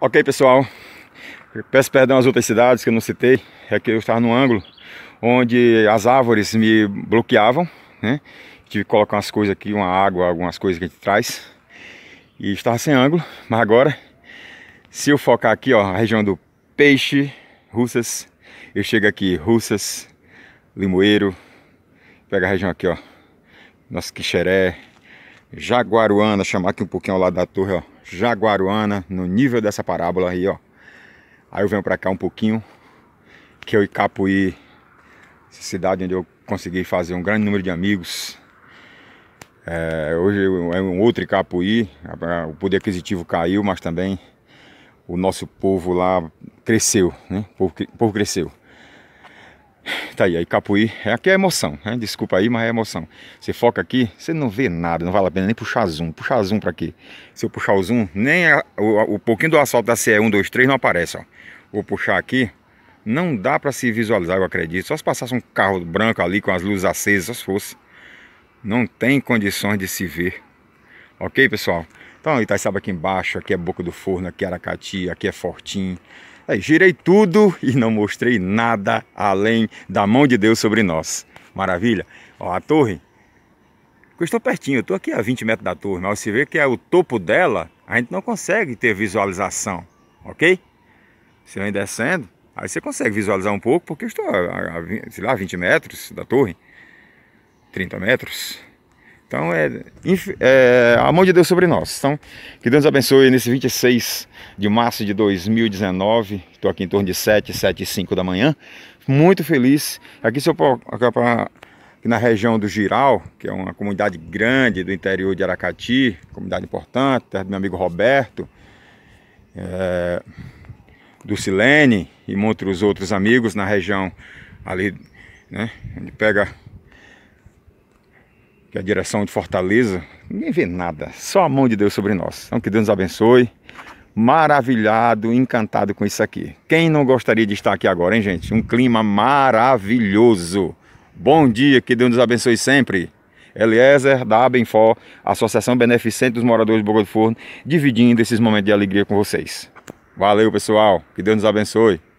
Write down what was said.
Ok, pessoal. peço perdão às outras cidades que eu não citei. É que eu estava num ângulo onde as árvores me bloqueavam, né? Tive que colocar umas coisas aqui, uma água, algumas coisas que a gente traz. E estava sem ângulo, mas agora, se eu focar aqui, ó, a região do Peixe, Russas, eu chego aqui, Russas, Limoeiro, pega a região aqui, ó, nosso Quixeré, Jaguaruana, chamar aqui um pouquinho ao lado da torre, ó, Jaguaruana, no nível dessa parábola aí, ó. Aí eu venho para cá um pouquinho, que eu é Icapuí, cidade onde eu consegui fazer um grande número de amigos. É, hoje é um outro Icapuí, o poder aquisitivo caiu, mas também o nosso povo lá cresceu, né? O povo, o povo cresceu. Tá aí, aí Capuí, é, aqui é emoção, né? desculpa aí, mas é emoção. Você foca aqui, você não vê nada, não vale a pena nem puxar zoom. Puxar zoom pra quê? Se eu puxar o zoom, nem a, o, o pouquinho do asfalto da CE 123 não aparece, ó. Vou puxar aqui, não dá pra se visualizar, eu acredito. Só se passasse um carro branco ali com as luzes acesas, só se fosse. Não tem condições de se ver. Ok, pessoal? Então, aí tá sabe aqui embaixo, aqui é Boca do Forno, aqui é Aracati, aqui é Fortim. Aí, girei tudo e não mostrei nada além da mão de Deus sobre nós. Maravilha? Ó, a torre. Eu estou pertinho, eu estou aqui a 20 metros da torre, mas você vê que é o topo dela, a gente não consegue ter visualização, ok? Você vem descendo, aí você consegue visualizar um pouco, porque eu estou a, a, sei lá, 20 metros da torre, 30 metros, então é, é, a mão de Deus sobre nós. Então, que Deus abençoe nesse 26 de março de 2019. Estou aqui em torno de 7, 7 e 5 da manhã. Muito feliz. Aqui, se eu, aqui na região do Giral, que é uma comunidade grande do interior de Aracati, comunidade importante, terra do meu amigo Roberto, é, do Silene e muitos outros amigos na região ali, né? Onde pega que é a direção de Fortaleza, ninguém vê nada, só a mão de Deus sobre nós. Então que Deus nos abençoe. Maravilhado, encantado com isso aqui. Quem não gostaria de estar aqui agora, hein, gente? Um clima maravilhoso. Bom dia, que Deus nos abençoe sempre. Eliezer da Abenfor, Associação Beneficente dos Moradores de Boca do Forno, dividindo esses momentos de alegria com vocês. Valeu, pessoal. Que Deus nos abençoe.